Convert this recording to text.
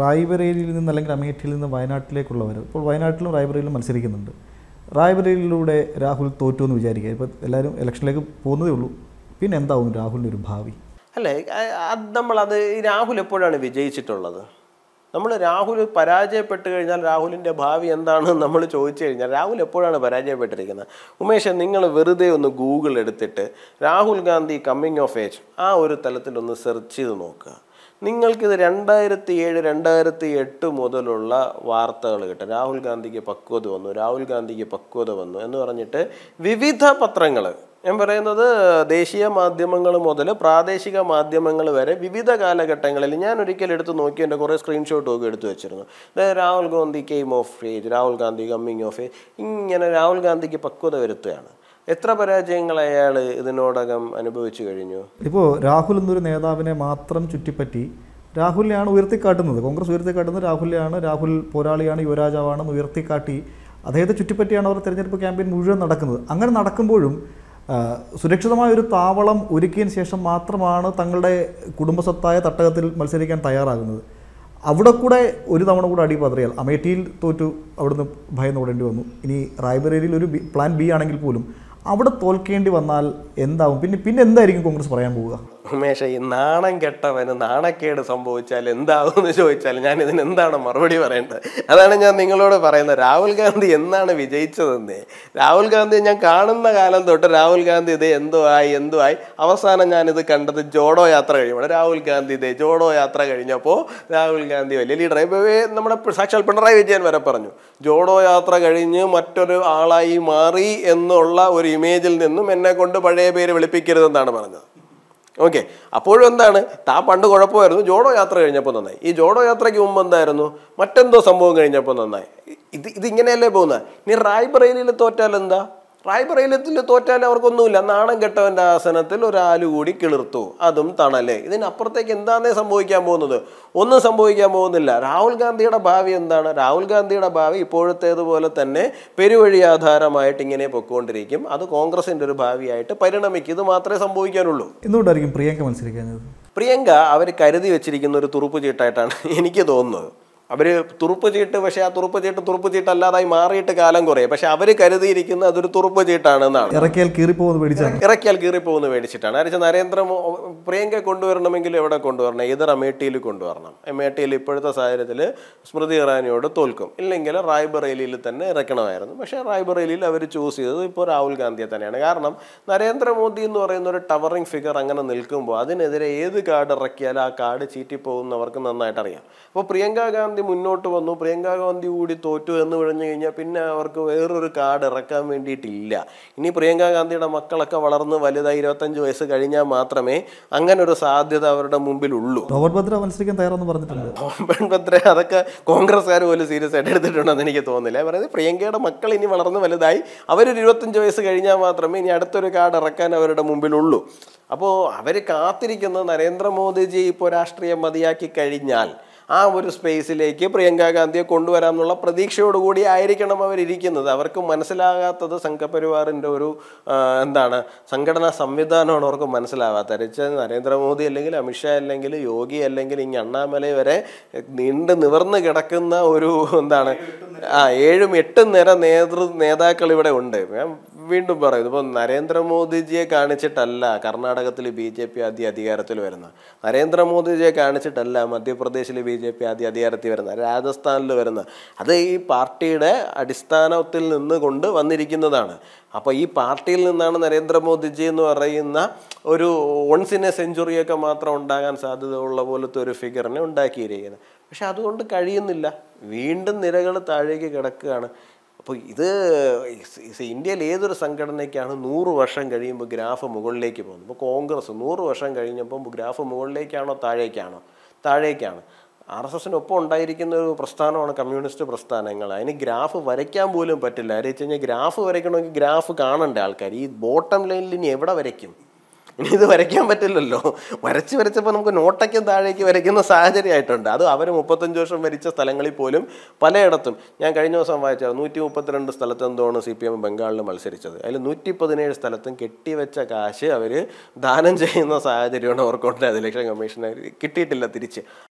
റായ്ബറേലിയിൽ നിന്ന് അല്ലെങ്കിൽ അമേഠിയിൽ നിന്ന് വയനാട്ടിലേക്കുള്ളവർ ഇപ്പോൾ വയനാട്ടിലും റായ്ബറേലിലും മത്സരിക്കുന്നുണ്ട് റായ്ബറേലിലൂടെ രാഹുൽ തോറ്റു എന്ന് വിചാരിക്കുക ഇപ്പോൾ എല്ലാവരും ഇലക്ഷനിലേക്ക് പോകുന്നതേ ഉള്ളൂ പിന്നെ എന്താവും രാഹുലിൻ്റെ ഒരു ഭാവി അല്ലേ നമ്മളത് രാഹുൽ എപ്പോഴാണ് വിജയിച്ചിട്ടുള്ളത് നമ്മൾ രാഹുൽ പരാജയപ്പെട്ട് കഴിഞ്ഞാൽ രാഹുലിൻ്റെ ഭാവി എന്താണ് നമ്മൾ ചോദിച്ചു കഴിഞ്ഞാൽ രാഹുൽ എപ്പോഴാണ് പരാജയപ്പെട്ടിരിക്കുന്നത് ഉമേഷ് നിങ്ങൾ വെറുതെ ഒന്ന് ഗൂഗിൾ എടുത്തിട്ട് Rahul Gandhi coming of age ആ ഒരു തലത്തിൽ ഒന്ന് സെർച്ച് ചെയ്ത് നോക്കുക നിങ്ങൾക്കിത് രണ്ടായിരത്തി ഏഴ് രണ്ടായിരത്തി എട്ട് മുതലുള്ള വാർത്തകൾ കിട്ടും രാഹുൽ ഗാന്ധിക്ക് പക്വത വന്നു രാഹുൽ ഗാന്ധിക്ക് പക്വത വന്നു എന്ന് പറഞ്ഞിട്ട് വിവിധ പത്രങ്ങൾ ഞാൻ പറയുന്നത് ദേശീയ മാധ്യമങ്ങൾ മുതൽ പ്രാദേശിക മാധ്യമങ്ങൾ വരെ വിവിധ കാലഘട്ടങ്ങളിൽ ഞാൻ ഒരിക്കൽ എടുത്ത് നോക്കി എൻ്റെ കുറേ സ്ക്രീൻഷോട്ട് ഒക്കെ എടുത്തു വെച്ചിരുന്നു Rahul Gandhi came of age Rahul Gandhi coming of age ഇങ്ങനെ രാഹുൽ ഗാന്ധിക്ക് പക്വത വരുത്തുകയാണ് എത്ര പരാജയങ്ങൾ അയാൾ ഇതിനോടകം അനുഭവിച്ചു കഴിഞ്ഞു ഇപ്പോൾ രാഹുൽ എന്നൊരു നേതാവിനെ മാത്രം ചുറ്റിപ്പറ്റി രാഹുലിനെയാണ് ഉയർത്തിക്കാട്ടുന്നത് കോൺഗ്രസ് ഉയർത്തിക്കാട്ടുന്നത് രാഹുലിനെയാണ് രാഹുൽ പോരാളിയാണ് യുവരാജാവാണെന്ന് ഉയർത്തിക്കാട്ടി അദ്ദേഹത്തെ ചുറ്റിപ്പറ്റിയാണ് അവർ തെരഞ്ഞെടുപ്പ് ക്യാമ്പയിൻ മുഴുവൻ നടക്കുന്നത് അങ്ങനെ നടക്കുമ്പോഴും സുരക്ഷിതമായ ഒരു താവളം ഒരുക്കിയതിന് ശേഷം മാത്രമാണ് തങ്ങളുടെ കുടുംബസ്വത്തായ തട്ടകത്തിൽ മത്സരിക്കാൻ തയ്യാറാകുന്നത് അവിടെ കൂടെ ഒരു തവണ കൂടെ അടി പതറിയാൽ അമേഠിയിൽ തോറ്റു അവിടുന്ന് ഭയം ഓടേണ്ടി വന്നു ഇനി റായ്ബറേലിയിൽ ഒരു പ്ലാൻ ബി ആണെങ്കിൽ പോലും അവിടെ തോൽക്കേണ്ടി വന്നാൽ എന്താവും പിന്നെ പിന്നെ എന്തായിരിക്കും കോൺഗ്രസ് പറയാൻ പോവുക ഉമേഷ ഈ നാണം കെട്ടവന് നാണക്കേട് സംഭവിച്ചാൽ എന്താകുമെന്ന് ചോദിച്ചാൽ ഞാൻ ഇതിന് എന്താണ് മറുപടി പറയേണ്ടത് അതാണ് ഞാൻ നിങ്ങളോട് പറയുന്നത് രാഹുൽ ഗാന്ധി എന്നാണ് വിജയിച്ചതെന്ന് രാഹുൽ ഗാന്ധി ഞാൻ കാണുന്ന കാലം തൊട്ട് രാഹുൽ ഗാന്ധി ഇത് എന്തോ ആയി എന്തോ ആയി അവസാനം ഞാനിത് കണ്ടത് ജോഡോ യാത്ര കഴിയുമ്പോൾ രാഹുൽ ഗാന്ധി ഇതേ ജോഡോ യാത്ര കഴിഞ്ഞപ്പോൾ രാഹുൽ ഗാന്ധി വലിയ ലീഡറായി നമ്മുടെ സാക്ഷാൽ പിണറായി വിജയൻ വരെ പറഞ്ഞു ജോഡോ യാത്ര കഴിഞ്ഞ് മറ്റൊരു ആളായി മാറി എന്നുള്ള ഒരു ഇമേജിൽ നിന്നും എന്നെ കൊണ്ട് പഴയ പേര് വിളിപ്പിക്കരുതെന്നാണ് പറഞ്ഞത് ഓക്കെ അപ്പോഴും എന്താണ് താൻ പണ്ട് കുഴപ്പമായിരുന്നു ജോഡോ യാത്ര കഴിഞ്ഞപ്പോൾ നന്നായി ഈ ജോഡോ യാത്രയ്ക്ക് മുമ്പ് എന്തായിരുന്നു മറ്റെന്തോ സംഭവം കഴിഞ്ഞപ്പോൾ നന്നായി ഇത് ഇതിങ്ങനെയല്ലേ പോകുന്നത് ഇനി റായ്ബറേലിയിൽ തോറ്റാൽ എന്താ റായ്ബറയിലത്തിൽ തോറ്റാൽ അവർക്കൊന്നുമില്ല നാണം കെട്ടവൻ്റെ ആസനത്തിൽ ഒരാല് കൂടി കിളിർത്തു അതും തണലേ ഇതിനപ്പുറത്തേക്ക് എന്താണേ സംഭവിക്കാൻ പോകുന്നത് ഒന്നും സംഭവിക്കാൻ പോകുന്നില്ല രാഹുൽ ഗാന്ധിയുടെ ഭാവി എന്താണ് രാഹുൽ ഗാന്ധിയുടെ ഭാവി ഇപ്പോഴത്തേതുപോലെ തന്നെ പെരുവഴി ആധാരമായിട്ട് ഇങ്ങനെ പൊയ്ക്കൊണ്ടിരിക്കും അത് കോൺഗ്രസിൻ്റെ ഒരു ഭാവിയായിട്ട് പരിണമിക്കും ഇത് മാത്രമേ സംഭവിക്കാനുള്ളൂ എന്തുകൊണ്ടായിരിക്കും പ്രിയങ്ക മനസ്സിലാക്കുന്നത് പ്രിയങ്ക അവർ കരുതി വെച്ചിരിക്കുന്ന ഒരു തുറുപ്പ് ചീട്ടായിട്ടാണ് എനിക്ക് തോന്നുന്നത് അവർ തുറുപ്പ് ചീട്ട് പക്ഷേ ആ തുറുപ്പ് ചീട്ട് തുറുപ്പ് ചീട്ട് അല്ലാതായി മാറിയിട്ട് കാലം കുറേ പക്ഷെ അവർ കരുതിയിരിക്കുന്ന അതൊരു തുറുപ്പ് ചീട്ടാണെന്നാണ് ഇറക്കിയാൽ കീറിപ്പോകുന്ന മേടിച്ചാണ് ഇറക്കിയാൽ കീറിപ്പോകുന്ന മേടിച്ചിട്ടാണ് അരച്ച നരേന്ദ്ര പ്രിയങ്ക കൊണ്ടുവരണമെങ്കിൽ എവിടെ കൊണ്ടുവരണം എതിർ അമേട്ടിയിൽ കൊണ്ടുവരണം അമേട്ടിയിൽ ഇപ്പോഴത്തെ സാഹചര്യത്തിൽ സ്മൃതി ഇറാനിയോട് തോൽക്കും ഇല്ലെങ്കിൽ റായ്ബറേലിയിൽ തന്നെ ഇറക്കണമായിരുന്നു പക്ഷേ റായ്ബറേലിയിൽ അവർ ചൂസ് ചെയ്തത് ഇപ്പോൾ രാഹുൽ ഗാന്ധിയെ തന്നെയാണ് കാരണം നരേന്ദ്രമോദി എന്ന് പറയുന്ന ഒരു ടവറിംഗ് ഫിഗർ അങ്ങനെ നിൽക്കുമ്പോൾ അതിനെതിരെ ഏത് കാർഡ് ഇറക്കിയാൽ ആ കാർഡ് ചീറ്റിപ്പോകുന്നവർക്ക് നന്നായിട്ട് അറിയാം അപ്പോൾ പ്രിയങ്ക ഗാന്ധി ഗാന്ധി മുന്നോട്ട് വന്നു പ്രിയങ്ക ഗാന്ധി കൂടി തോറ്റു എന്ന് വിഴഞ്ഞു കഴിഞ്ഞാൽ പിന്നെ അവർക്ക് വേറൊരു കാർഡ് ഇറക്കാൻ വേണ്ടിയിട്ടില്ല ഇനി പ്രിയങ്ക ഗാന്ധിയുടെ മക്കളൊക്കെ വളർന്ന് വലുതായി ഇരുപത്തഞ്ച് വയസ്സ് കഴിഞ്ഞാൽ മാത്രമേ അങ്ങനെ ഒരു സാധ്യത അവരുടെ മുമ്പിലുള്ളൂ ഭവൻഭദ്ര മത്സരിക്കാൻ തയ്യാറെന്ന് പറഞ്ഞിട്ടുണ്ട് ഭവൻഭദ്ര അതൊക്കെ കോൺഗ്രസ്സുകാർ പോലും സീരിയസ് ആയിട്ട് എടുത്തിട്ടുണ്ടെന്ന് എനിക്ക് തോന്നുന്നില്ല പറയുന്നത് പ്രിയങ്കയുടെ മക്കൾ ഇനി വളർന്ന് വലുതായി അവരൊരു ഇരുപത്തഞ്ച് വയസ്സ് കഴിഞ്ഞാൽ മാത്രമേ ഇനി അടുത്തൊരു കാർഡ് ഇറക്കാൻ അവരുടെ മുമ്പിലുള്ളൂ അപ്പോൾ അവർ കാത്തിരിക്കുന്നത് നരേന്ദ്രമോദിജി ഇപ്പോൾ രാഷ്ട്രീയം മതിയാക്കി കഴിഞ്ഞാൽ ആ ഒരു സ്പേസിലേക്ക് പ്രിയങ്കാ ഗാന്ധിയെ കൊണ്ടുവരാമെന്നുള്ള പ്രതീക്ഷയോടുകൂടി ആയിരിക്കണം അവരിരിക്കുന്നത് അവർക്ക് മനസ്സിലാകാത്തത് സംഘപരിവാറിൻ്റെ ഒരു എന്താണ് സംഘടനാ സംവിധാനമാണ് അവർക്ക് മനസ്സിലാവാത്ത രച്ച നരേന്ദ്രമോദി അല്ലെങ്കിൽ അമിത്ഷാ അല്ലെങ്കിൽ യോഗി അല്ലെങ്കിൽ ഇനി അണ്ണാമലൈ വരെ നീണ്ട് നിവർന്ന് കിടക്കുന്ന ഒരു എന്താണ് ആ ഏഴും എട്ടും നേരെ നേതൃ നേതാക്കൾ ഇവിടെ ഉണ്ട് ഞാൻ വീണ്ടും പറയുന്നു ഇപ്പോൾ നരേന്ദ്രമോദിജിയെ കാണിച്ചിട്ടല്ല കർണാടകത്തിൽ ബി ജെ പി ആദ്യ അധികാരത്തിൽ വരുന്നത് നരേന്ദ്രമോദിജിയെ കാണിച്ചിട്ടല്ല മധ്യപ്രദേശിൽ ബി ജെ പി ആദ്യം അധികാരത്തിൽ വരുന്ന രാജസ്ഥാനിൽ വരുന്ന അത് ഈ പാർട്ടിയുടെ അടിസ്ഥാനത്തിൽ നിന്നുകൊണ്ട് വന്നിരിക്കുന്നതാണ് അപ്പോൾ ഈ പാർട്ടിയിൽ നിന്നാണ് നരേന്ദ്രമോദിജി എന്ന് പറയുന്ന ഒരു വൺസ് ഇൻ എ സെഞ്ചുറിയൊക്കെ മാത്രം ഉണ്ടാകാൻ സാധ്യതയുള്ള പോലത്തെ ഒരു ഫിഗറിനെ ഉണ്ടാക്കിയിരിക്കുന്നത് പക്ഷെ അതുകൊണ്ട് കഴിയുന്നില്ല വീണ്ടും നിരകൾ താഴേക്ക് കിടക്കുകയാണ് അപ്പോൾ ഇത് ഇന്ത്യയിൽ ഏതൊരു സംഘടനയ്ക്കാണ് നൂറ് വർഷം കഴിയുമ്പോൾ ഗ്രാഫ് മുകളിലേക്ക് പോകുന്നത് ഇപ്പോൾ കോൺഗ്രസ് നൂറ് വർഷം കഴിഞ്ഞപ്പോൾ ഗ്രാഫ് മുകളിലേക്കാണോ താഴേക്കാണോ താഴേക്കാണ് ആർ എസ് ഒപ്പം ഉണ്ടായിരിക്കുന്ന ഒരു പ്രസ്ഥാനമാണ് കമ്മ്യൂണിസ്റ്റ് പ്രസ്ഥാനങ്ങൾ അതിന് ഗ്രാഫ് വരയ്ക്കാൻ പോലും പറ്റില്ല കാര്യം വെച്ച് കഴിഞ്ഞാൽ ഗ്രാഫ് വരയ്ക്കണമെങ്കിൽ ഗ്രാഫ് കാണണ്ടേ ആൾക്കാർ ഈ ബോട്ടം ലൈനിൽ ഇനി എവിടെ വരയ്ക്കും ഇനി ഇത് വരയ്ക്കാൻ പറ്റില്ലല്ലോ വരച്ച് വരച്ചപ്പോൾ നമുക്ക് നോട്ടയ്ക്കും താഴേക്ക് വരയ്ക്കുന്ന സാഹചര്യമായിട്ടുണ്ട് അത് അവർ മുപ്പത്തഞ്ച് വർഷം വരിച്ച സ്ഥലങ്ങളിൽ പോലും പലയിടത്തും ഞാൻ കഴിഞ്ഞ ദിവസം വായിച്ച നൂറ്റി മുപ്പത്തിരണ്ട് സ്ഥലത്ത് എന്തോണ് സി പി എം ബംഗാളിൽ മത്സരിച്ചത് അതിൽ നൂറ്റി പതിനേഴ് സ്ഥലത്തും കെട്ടിവെച്ച കാശ് അവർ ദാനം ചെയ്യുന്ന സാഹചര്യമാണ് അവർക്കുണ്ട് അത് ഇലക്ഷൻ കമ്മീഷനെ കിട്ടിയിട്ടില്ല തിരിച്ച്